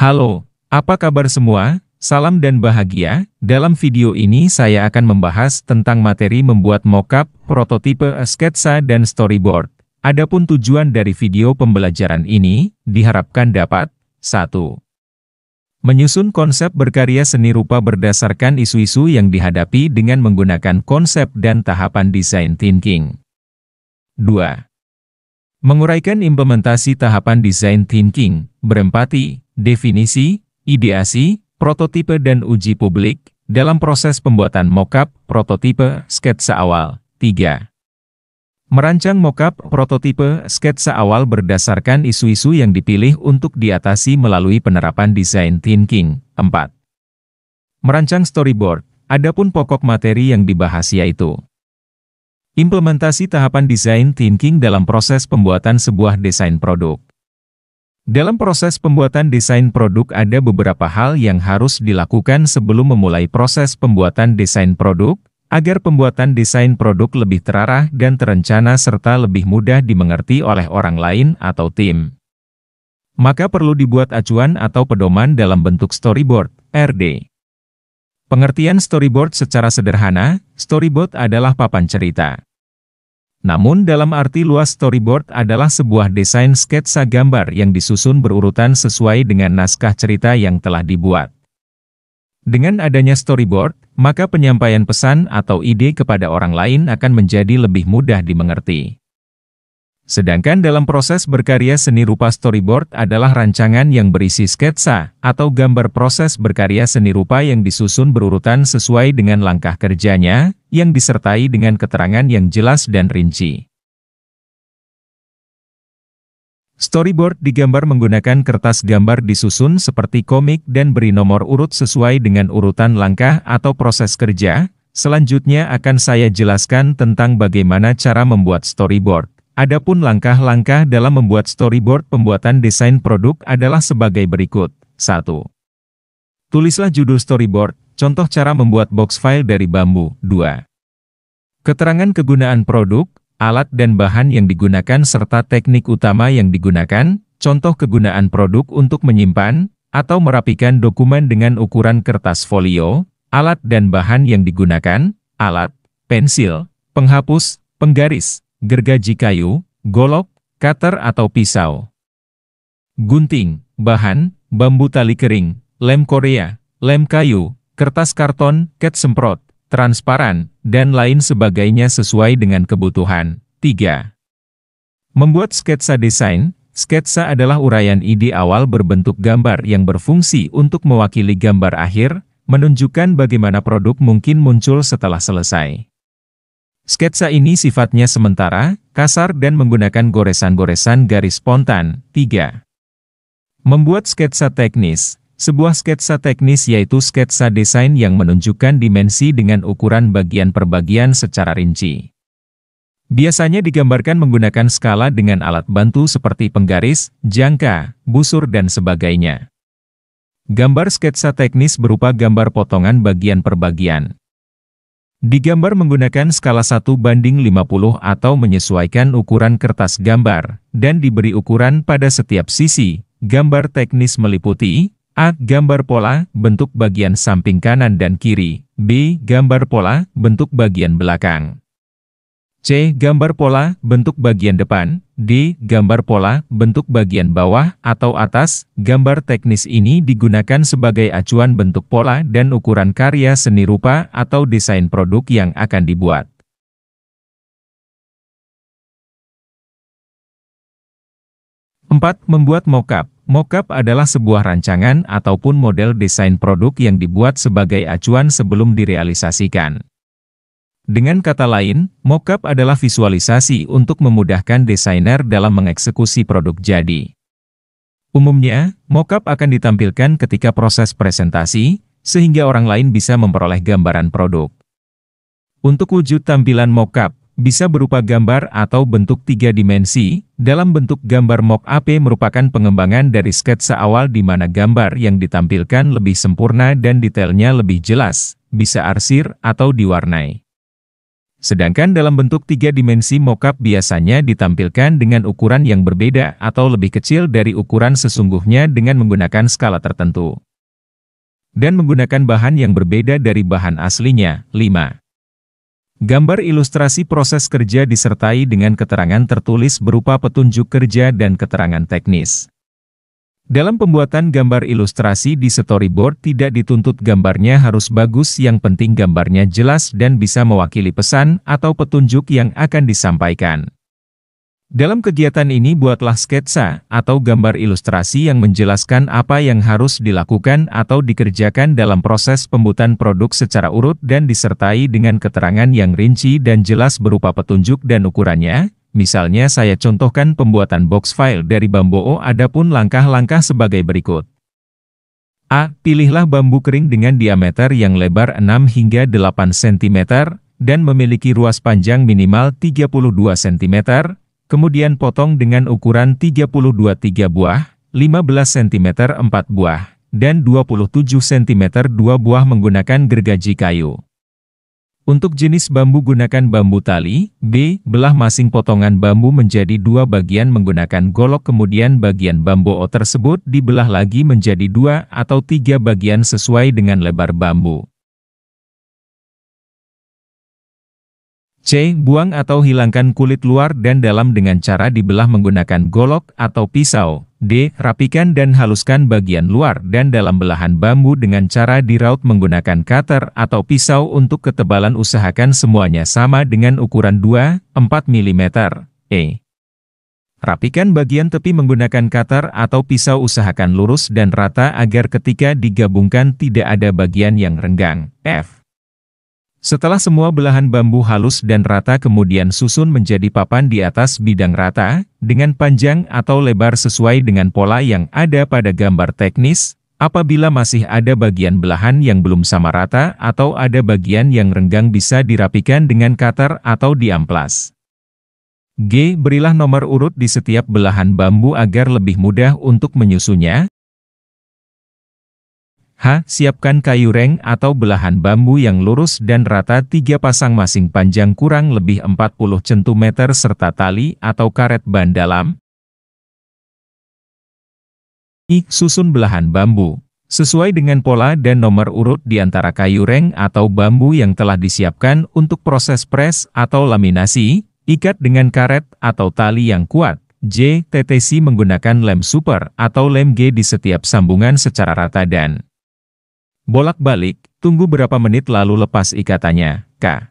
Halo, apa kabar semua? Salam dan bahagia. Dalam video ini saya akan membahas tentang materi membuat mockup, prototipe, sketsa dan storyboard. Adapun tujuan dari video pembelajaran ini diharapkan dapat 1. Menyusun konsep berkarya seni rupa berdasarkan isu-isu yang dihadapi dengan menggunakan konsep dan tahapan design thinking. 2. Menguraikan implementasi tahapan design thinking, berempati, definisi, ideasi, prototipe dan uji publik, dalam proses pembuatan mockup, prototipe, sketsa awal. 3. Merancang mockup, prototipe, sketsa awal berdasarkan isu-isu yang dipilih untuk diatasi melalui penerapan desain thinking. 4. Merancang storyboard, adapun pokok materi yang dibahas yaitu Implementasi tahapan desain thinking dalam proses pembuatan sebuah desain produk. Dalam proses pembuatan desain produk ada beberapa hal yang harus dilakukan sebelum memulai proses pembuatan desain produk, agar pembuatan desain produk lebih terarah dan terencana serta lebih mudah dimengerti oleh orang lain atau tim. Maka perlu dibuat acuan atau pedoman dalam bentuk storyboard, RD. Pengertian storyboard secara sederhana, storyboard adalah papan cerita. Namun dalam arti luas storyboard adalah sebuah desain sketsa gambar yang disusun berurutan sesuai dengan naskah cerita yang telah dibuat. Dengan adanya storyboard, maka penyampaian pesan atau ide kepada orang lain akan menjadi lebih mudah dimengerti. Sedangkan dalam proses berkarya seni rupa storyboard adalah rancangan yang berisi sketsa atau gambar proses berkarya seni rupa yang disusun berurutan sesuai dengan langkah kerjanya, yang disertai dengan keterangan yang jelas dan rinci. Storyboard digambar menggunakan kertas gambar disusun seperti komik dan beri nomor urut sesuai dengan urutan langkah atau proses kerja. Selanjutnya akan saya jelaskan tentang bagaimana cara membuat storyboard. Adapun langkah-langkah dalam membuat storyboard pembuatan desain produk adalah sebagai berikut. 1. Tulislah judul storyboard, contoh cara membuat box file dari bambu. 2. Keterangan kegunaan produk, alat dan bahan yang digunakan serta teknik utama yang digunakan, contoh kegunaan produk untuk menyimpan, atau merapikan dokumen dengan ukuran kertas folio, alat dan bahan yang digunakan, alat, pensil, penghapus, penggaris, gergaji kayu, golok, cutter atau pisau. Gunting, bahan, bambu tali kering, lem korea, lem kayu, kertas karton, cat semprot, transparan, dan lain sebagainya sesuai dengan kebutuhan. 3. Membuat sketsa desain, sketsa adalah uraian ide awal berbentuk gambar yang berfungsi untuk mewakili gambar akhir, menunjukkan bagaimana produk mungkin muncul setelah selesai. Sketsa ini sifatnya sementara, kasar dan menggunakan goresan-goresan garis spontan. 3. Membuat sketsa teknis Sebuah sketsa teknis yaitu sketsa desain yang menunjukkan dimensi dengan ukuran bagian per bagian secara rinci. Biasanya digambarkan menggunakan skala dengan alat bantu seperti penggaris, jangka, busur dan sebagainya. Gambar sketsa teknis berupa gambar potongan bagian per bagian, Digambar menggunakan skala 1 banding 50 atau menyesuaikan ukuran kertas gambar, dan diberi ukuran pada setiap sisi. Gambar teknis meliputi A. Gambar pola, bentuk bagian samping kanan dan kiri B. Gambar pola, bentuk bagian belakang C. Gambar pola, bentuk bagian depan. D. Gambar pola, bentuk bagian bawah atau atas. Gambar teknis ini digunakan sebagai acuan bentuk pola dan ukuran karya seni rupa atau desain produk yang akan dibuat. Empat, Membuat mockup. Mockup adalah sebuah rancangan ataupun model desain produk yang dibuat sebagai acuan sebelum direalisasikan. Dengan kata lain, mockup adalah visualisasi untuk memudahkan desainer dalam mengeksekusi produk jadi. Umumnya, mockup akan ditampilkan ketika proses presentasi, sehingga orang lain bisa memperoleh gambaran produk. Untuk wujud tampilan mockup, bisa berupa gambar atau bentuk tiga dimensi. Dalam bentuk gambar mockup merupakan pengembangan dari sketsa awal di mana gambar yang ditampilkan lebih sempurna dan detailnya lebih jelas, bisa arsir atau diwarnai. Sedangkan dalam bentuk tiga dimensi mockup biasanya ditampilkan dengan ukuran yang berbeda atau lebih kecil dari ukuran sesungguhnya dengan menggunakan skala tertentu. Dan menggunakan bahan yang berbeda dari bahan aslinya. 5. Gambar ilustrasi proses kerja disertai dengan keterangan tertulis berupa petunjuk kerja dan keterangan teknis. Dalam pembuatan gambar ilustrasi di storyboard tidak dituntut gambarnya harus bagus yang penting gambarnya jelas dan bisa mewakili pesan atau petunjuk yang akan disampaikan. Dalam kegiatan ini buatlah sketsa atau gambar ilustrasi yang menjelaskan apa yang harus dilakukan atau dikerjakan dalam proses pembuatan produk secara urut dan disertai dengan keterangan yang rinci dan jelas berupa petunjuk dan ukurannya, Misalnya saya contohkan pembuatan box file dari bambu O adapun langkah-langkah sebagai berikut. A. Pilihlah bambu kering dengan diameter yang lebar 6 hingga 8 cm, dan memiliki ruas panjang minimal 32 cm, kemudian potong dengan ukuran 32 3 buah, 15 cm 4 buah, dan 27 cm 2 buah menggunakan gergaji kayu. Untuk jenis bambu gunakan bambu tali, B. Belah masing potongan bambu menjadi dua bagian menggunakan golok kemudian bagian bambu O tersebut dibelah lagi menjadi dua atau tiga bagian sesuai dengan lebar bambu. C. Buang atau hilangkan kulit luar dan dalam dengan cara dibelah menggunakan golok atau pisau. D. Rapikan dan haluskan bagian luar dan dalam belahan bambu dengan cara diraut menggunakan cutter atau pisau untuk ketebalan usahakan semuanya sama dengan ukuran 2, 4 mm. E. Rapikan bagian tepi menggunakan cutter atau pisau usahakan lurus dan rata agar ketika digabungkan tidak ada bagian yang renggang. F. Setelah semua belahan bambu halus dan rata kemudian susun menjadi papan di atas bidang rata, dengan panjang atau lebar sesuai dengan pola yang ada pada gambar teknis, apabila masih ada bagian belahan yang belum sama rata atau ada bagian yang renggang bisa dirapikan dengan cutter atau diamplas. G. Berilah nomor urut di setiap belahan bambu agar lebih mudah untuk menyusunnya, H. Siapkan kayu reng atau belahan bambu yang lurus dan rata tiga pasang masing panjang kurang lebih 40 cm serta tali atau karet ban dalam. I. Susun belahan bambu. Sesuai dengan pola dan nomor urut di antara kayu reng atau bambu yang telah disiapkan untuk proses pres atau laminasi, ikat dengan karet atau tali yang kuat. J. TTC menggunakan lem super atau lem G di setiap sambungan secara rata dan Bolak-balik, tunggu berapa menit lalu lepas ikatannya, K.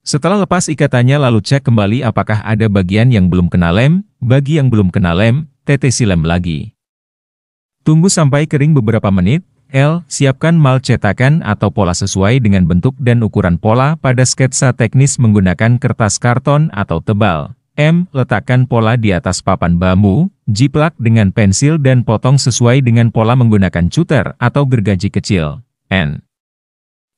Setelah lepas ikatannya lalu cek kembali apakah ada bagian yang belum kena lem, bagi yang belum kena lem, tetesi lem lagi. Tunggu sampai kering beberapa menit, L. Siapkan mal cetakan atau pola sesuai dengan bentuk dan ukuran pola pada sketsa teknis menggunakan kertas karton atau tebal. M. Letakkan pola di atas papan bambu, jiplak dengan pensil dan potong sesuai dengan pola menggunakan cutter atau gergaji kecil. N.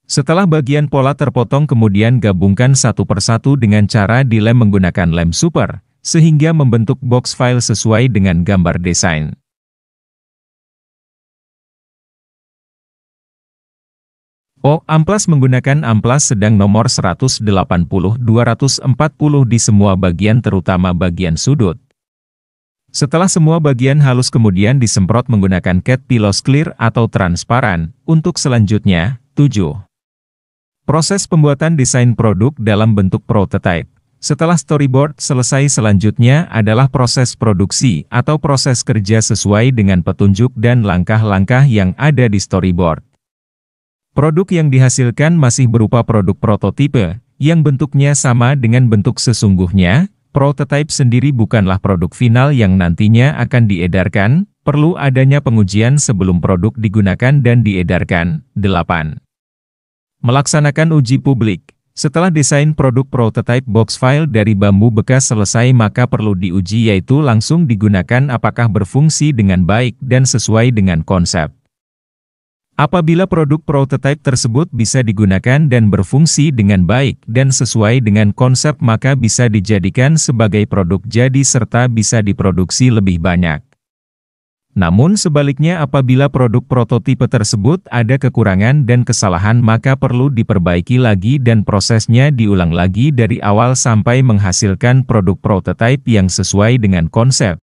Setelah bagian pola terpotong kemudian gabungkan satu persatu dengan cara dilem menggunakan lem super, sehingga membentuk box file sesuai dengan gambar desain. O oh, amplas menggunakan amplas sedang nomor 180-240 di semua bagian terutama bagian sudut. Setelah semua bagian halus kemudian disemprot menggunakan cat pilos clear atau transparan, untuk selanjutnya, 7. Proses pembuatan desain produk dalam bentuk prototype. Setelah storyboard selesai selanjutnya adalah proses produksi atau proses kerja sesuai dengan petunjuk dan langkah-langkah yang ada di storyboard. Produk yang dihasilkan masih berupa produk prototipe, yang bentuknya sama dengan bentuk sesungguhnya, prototipe sendiri bukanlah produk final yang nantinya akan diedarkan, perlu adanya pengujian sebelum produk digunakan dan diedarkan. 8. Melaksanakan uji publik Setelah desain produk prototype box file dari bambu bekas selesai maka perlu diuji yaitu langsung digunakan apakah berfungsi dengan baik dan sesuai dengan konsep. Apabila produk prototipe tersebut bisa digunakan dan berfungsi dengan baik dan sesuai dengan konsep maka bisa dijadikan sebagai produk jadi serta bisa diproduksi lebih banyak. Namun sebaliknya apabila produk prototipe tersebut ada kekurangan dan kesalahan maka perlu diperbaiki lagi dan prosesnya diulang lagi dari awal sampai menghasilkan produk prototipe yang sesuai dengan konsep.